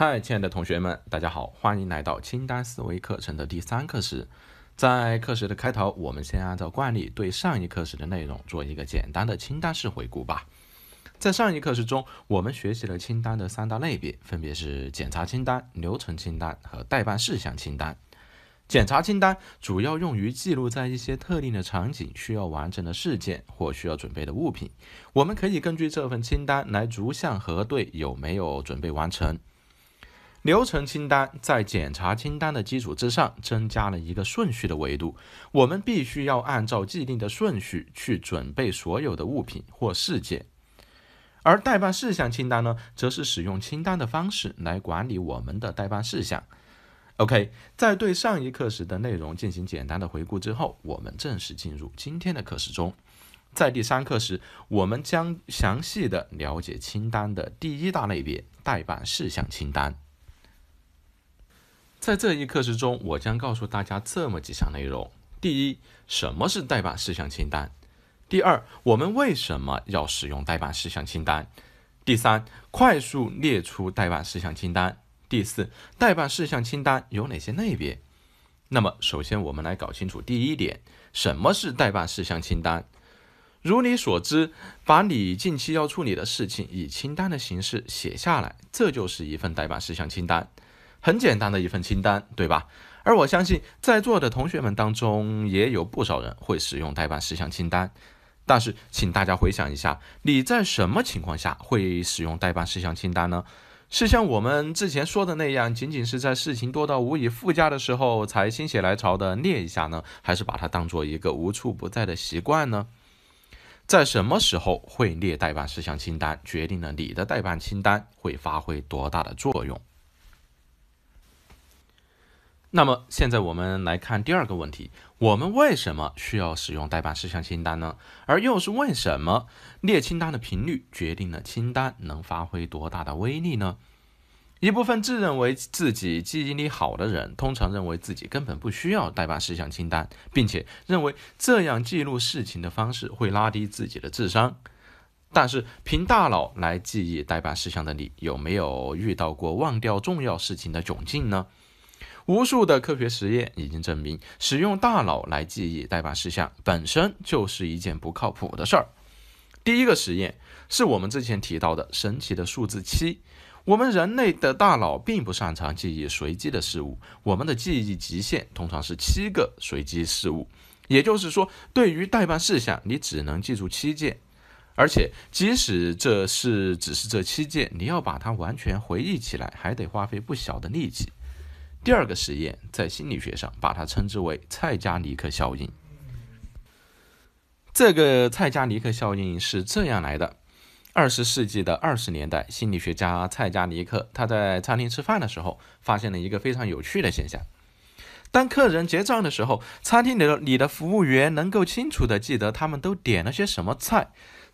嗨，亲爱的同学们，大家好，欢迎来到清单思维课程的第三课时。在课时的开头，我们先按照惯例对上一课时的内容做一个简单的清单式回顾吧。在上一课时中，我们学习了清单的三大类别，分别是检查清单、流程清单和代办事项清单。检查清单主要用于记录在一些特定的场景需要完成的事件或需要准备的物品，我们可以根据这份清单来逐项核对有没有准备完成。流程清单在检查清单的基础之上，增加了一个顺序的维度。我们必须要按照既定的顺序去准备所有的物品或事件。而代办事项清单呢，则是使用清单的方式来管理我们的代办事项。OK，在对上一课时的内容进行简单的回顾之后，我们正式进入今天的课时中。在第三课时，我们将详细的了解清单的第一大类别——代办事项清单。在这一课时中，我将告诉大家这么几项内容：第一，什么是代办事项清单；第二，我们为什么要使用代办事项清单；第三，快速列出代办事项清单；第四，代办事项清单有哪些类别。那么，首先我们来搞清楚第一点：什么是代办事项清单？如你所知，把你近期要处理的事情以清单的形式写下来，这就是一份代办事项清单。很简单的一份清单，对吧？而我相信在座的同学们当中也有不少人会使用代办事项清单。但是，请大家回想一下，你在什么情况下会使用代办事项清单呢？是像我们之前说的那样，仅仅是在事情多到无以复加的时候才心血来潮的列一下呢？还是把它当做一个无处不在的习惯呢？在什么时候会列代办事项清单，决定了你的代办清单会发挥多大的作用。那么现在我们来看第二个问题：我们为什么需要使用代办事项清单呢？而又是为什么列清单的频率决定了清单能发挥多大的威力呢？一部分自认为自己记忆力好的人，通常认为自己根本不需要代办事项清单，并且认为这样记录事情的方式会拉低自己的智商。但是凭大脑来记忆代办事项的你，有没有遇到过忘掉重要事情的窘境呢？无数的科学实验已经证明，使用大脑来记忆代办事项本身就是一件不靠谱的事儿。第一个实验是我们之前提到的神奇的数字七。我们人类的大脑并不擅长记忆随机的事物，我们的记忆极限通常是七个随机事物。也就是说，对于代办事项，你只能记住七件。而且，即使这是只是这七件，你要把它完全回忆起来，还得花费不小的力气。第二个实验在心理学上把它称之为蔡加尼克效应。这个蔡加尼克效应是这样来的：二十世纪的二十年代，心理学家蔡加尼克他在餐厅吃饭的时候，发现了一个非常有趣的现象。当客人结账的时候，餐厅里的你的服务员能够清楚的记得他们都点了些什么菜。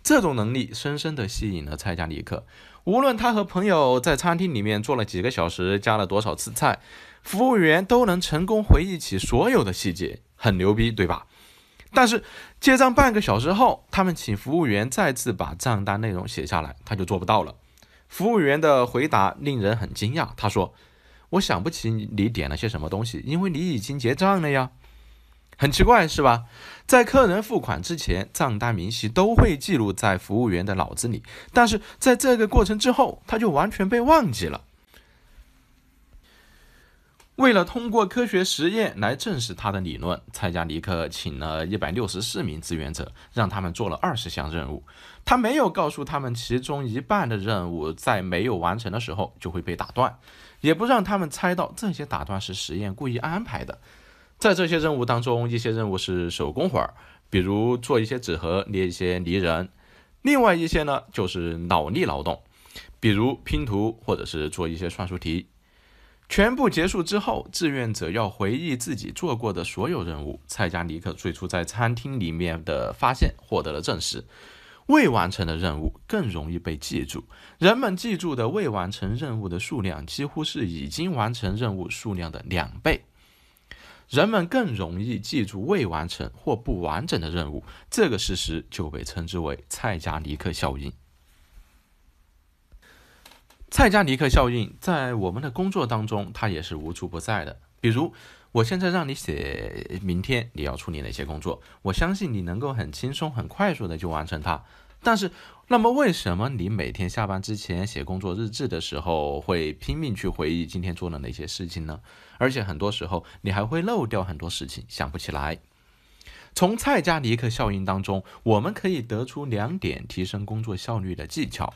这种能力深深的吸引了蔡加尼克。无论他和朋友在餐厅里面坐了几个小时，加了多少次菜。服务员都能成功回忆起所有的细节，很牛逼，对吧？但是结账半个小时后，他们请服务员再次把账单内容写下来，他就做不到了。服务员的回答令人很惊讶，他说：“我想不起你点了些什么东西，因为你已经结账了呀。”很奇怪，是吧？在客人付款之前，账单明细都会记录在服务员的脑子里，但是在这个过程之后，他就完全被忘记了。为了通过科学实验来证实他的理论，蔡加尼克请了一百六十四名志愿者，让他们做了二十项任务。他没有告诉他们其中一半的任务在没有完成的时候就会被打断，也不让他们猜到这些打断是实验故意安排的。在这些任务当中，一些任务是手工活儿，比如做一些纸盒、捏一些泥人；另外一些呢，就是脑力劳动，比如拼图或者是做一些算术题。全部结束之后，志愿者要回忆自己做过的所有任务。蔡加尼克最初在餐厅里面的发现获得了证实：未完成的任务更容易被记住。人们记住的未完成任务的数量几乎是已经完成任务数量的两倍。人们更容易记住未完成或不完整的任务，这个事实就被称之为蔡加尼克效应。蔡加尼克效应在我们的工作当中，它也是无处不在的。比如，我现在让你写明天你要处理哪些工作，我相信你能够很轻松、很快速的就完成它。但是，那么为什么你每天下班之前写工作日志的时候，会拼命去回忆今天做了哪些事情呢？而且很多时候你还会漏掉很多事情，想不起来。从蔡加尼克效应当中，我们可以得出两点提升工作效率的技巧：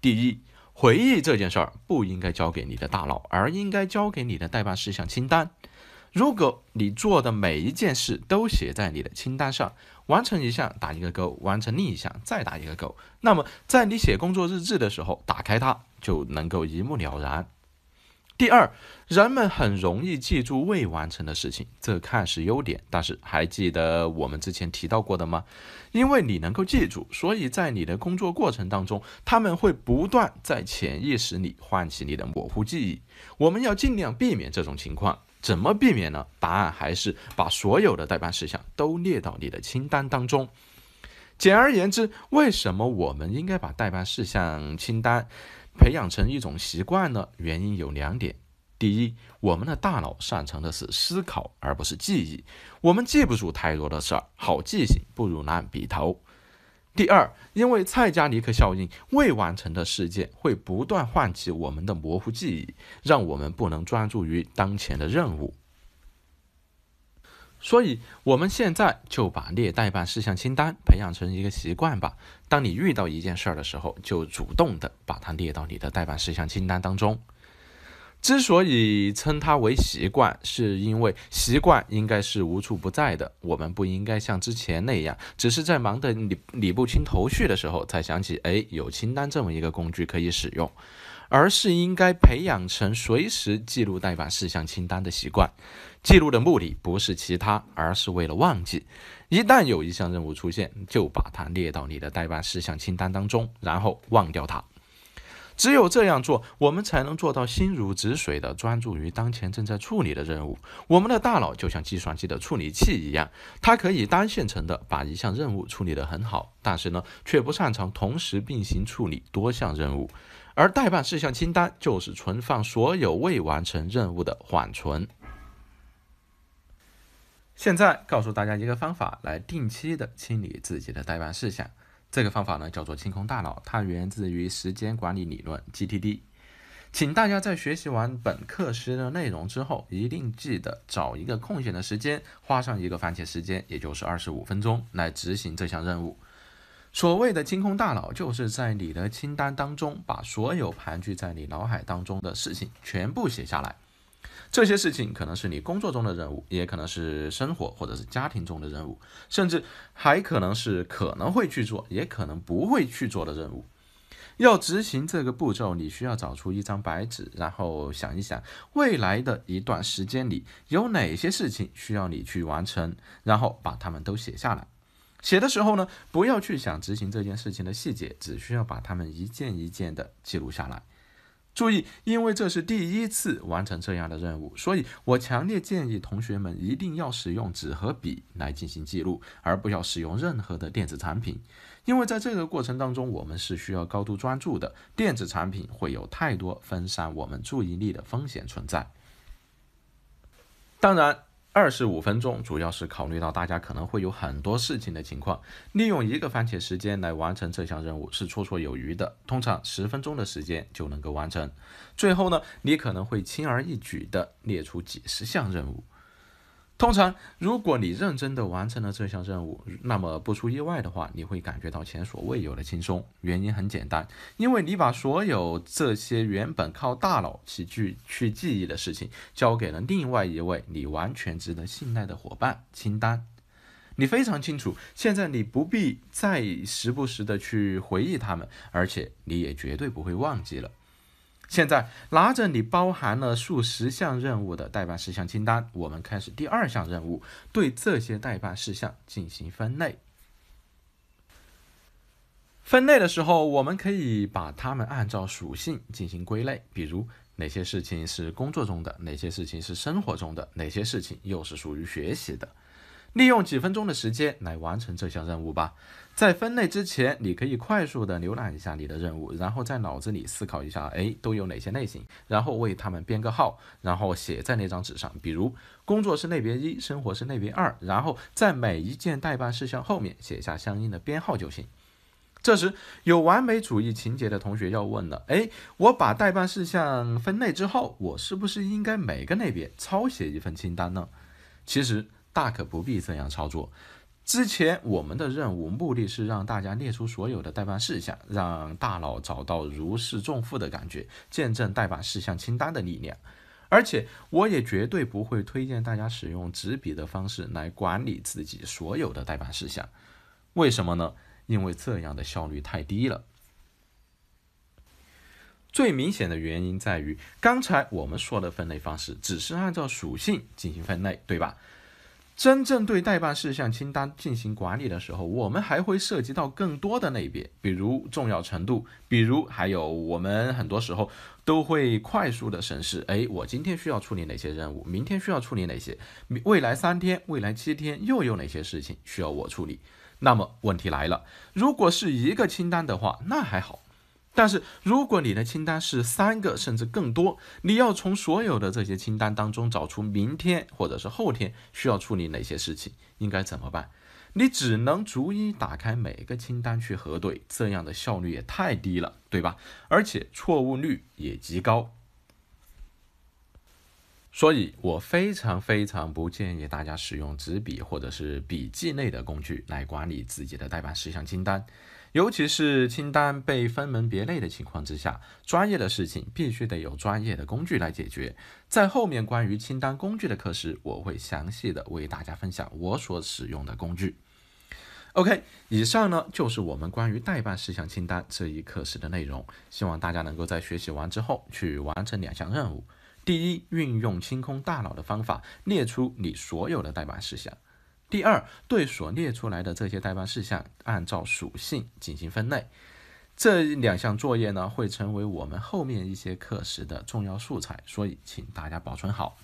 第一，回忆这件事儿不应该交给你的大脑，而应该交给你的代办事项清单。如果你做的每一件事都写在你的清单上，完成一项打一个勾，完成另一项再打一个勾，那么在你写工作日志的时候，打开它就能够一目了然。第二，人们很容易记住未完成的事情，这看似优点，但是还记得我们之前提到过的吗？因为你能够记住，所以在你的工作过程当中，他们会不断在潜意识里唤起你的模糊记忆。我们要尽量避免这种情况，怎么避免呢？答案还是把所有的代办事项都列到你的清单当中。简而言之，为什么我们应该把代办事项清单？培养成一种习惯呢？原因有两点：第一，我们的大脑擅长的是思考，而不是记忆，我们记不住太多的事儿，好记性不如烂笔头；第二，因为蔡加尼克效应，未完成的事件会不断唤起我们的模糊记忆，让我们不能专注于当前的任务。所以，我们现在就把列代办事项清单培养成一个习惯吧。当你遇到一件事儿的时候，就主动的把它列到你的代办事项清单当中。之所以称它为习惯，是因为习惯应该是无处不在的。我们不应该像之前那样，只是在忙得理理不清头绪的时候才想起，哎，有清单这么一个工具可以使用。而是应该培养成随时记录代办事项清单的习惯。记录的目的不是其他，而是为了忘记。一旦有一项任务出现，就把它列到你的代办事项清单当中，然后忘掉它。只有这样做，我们才能做到心如止水地专注于当前正在处理的任务。我们的大脑就像计算机的处理器一样，它可以单线程地把一项任务处理得很好，但是呢，却不擅长同时并行处理多项任务。而代办事项清单就是存放所有未完成任务的缓存。现在告诉大家一个方法，来定期的清理自己的代办事项。这个方法呢叫做清空大脑，它源自于时间管理理论 GTD。请大家在学习完本课时的内容之后，一定记得找一个空闲的时间，花上一个番茄时间，也就是二十五分钟，来执行这项任务。所谓的清空大脑，就是在你的清单当中把所有盘踞在你脑海当中的事情全部写下来。这些事情可能是你工作中的任务，也可能是生活或者是家庭中的任务，甚至还可能是可能会去做，也可能不会去做的任务。要执行这个步骤，你需要找出一张白纸，然后想一想未来的一段时间里有哪些事情需要你去完成，然后把它们都写下来。写的时候呢，不要去想执行这件事情的细节，只需要把它们一件一件的记录下来。注意，因为这是第一次完成这样的任务，所以我强烈建议同学们一定要使用纸和笔来进行记录，而不要使用任何的电子产品。因为在这个过程当中，我们是需要高度专注的，电子产品会有太多分散我们注意力的风险存在。当然。二十五分钟，主要是考虑到大家可能会有很多事情的情况，利用一个番茄时间来完成这项任务是绰绰有余的。通常十分钟的时间就能够完成。最后呢，你可能会轻而易举地列出几十项任务。通常，如果你认真的完成了这项任务，那么不出意外的话，你会感觉到前所未有的轻松。原因很简单，因为你把所有这些原本靠大脑去记去记忆的事情，交给了另外一位你完全值得信赖的伙伴。清单，你非常清楚，现在你不必再时不时的去回忆他们，而且你也绝对不会忘记了。现在拿着你包含了数十项任务的代办事项清单，我们开始第二项任务：对这些代办事项进行分类。分类的时候，我们可以把它们按照属性进行归类，比如哪些事情是工作中的，哪些事情是生活中的，哪些事情又是属于学习的。利用几分钟的时间来完成这项任务吧。在分类之前，你可以快速的浏览一下你的任务，然后在脑子里思考一下，哎，都有哪些类型，然后为他们编个号，然后写在那张纸上。比如，工作是类别一，生活是类别二，然后在每一件代办事项后面写下相应的编号就行。这时，有完美主义情节的同学要问了，哎，我把代办事项分类之后，我是不是应该每个类别抄写一份清单呢？其实大可不必这样操作。之前我们的任务目的是让大家列出所有的代办事项，让大佬找到如释重负的感觉，见证代办事项清单的力量。而且我也绝对不会推荐大家使用纸笔的方式来管理自己所有的代办事项，为什么呢？因为这样的效率太低了。最明显的原因在于，刚才我们说的分类方式只是按照属性进行分类，对吧？真正对代办事项清单进行管理的时候，我们还会涉及到更多的类别，比如重要程度，比如还有我们很多时候都会快速的审视，哎，我今天需要处理哪些任务，明天需要处理哪些，未来三天、未来七天又有哪些事情需要我处理。那么问题来了，如果是一个清单的话，那还好。但是，如果你的清单是三个甚至更多，你要从所有的这些清单当中找出明天或者是后天需要处理哪些事情，应该怎么办？你只能逐一打开每个清单去核对，这样的效率也太低了，对吧？而且错误率也极高。所以我非常非常不建议大家使用纸笔或者是笔记类的工具来管理自己的代办事项清单。尤其是清单被分门别类的情况之下，专业的事情必须得有专业的工具来解决。在后面关于清单工具的课时，我会详细的为大家分享我所使用的工具。OK，以上呢就是我们关于代办事项清单这一课时的内容，希望大家能够在学习完之后去完成两项任务：第一，运用清空大脑的方法列出你所有的代办事项。第二，对所列出来的这些代办事项按照属性进行分类。这两项作业呢，会成为我们后面一些课时的重要素材，所以请大家保存好。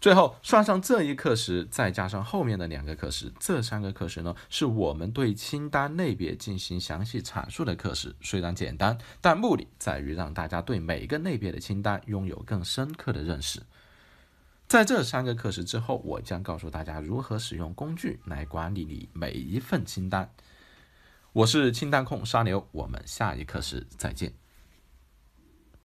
最后，算上这一课时，再加上后面的两个课时，这三个课时呢，是我们对清单类别进行详细阐述的课时。虽然简单，但目的在于让大家对每个类别的清单拥有更深刻的认识。在这三个课时之后，我将告诉大家如何使用工具来管理你每一份清单。我是清单控沙牛，我们下一课时再见。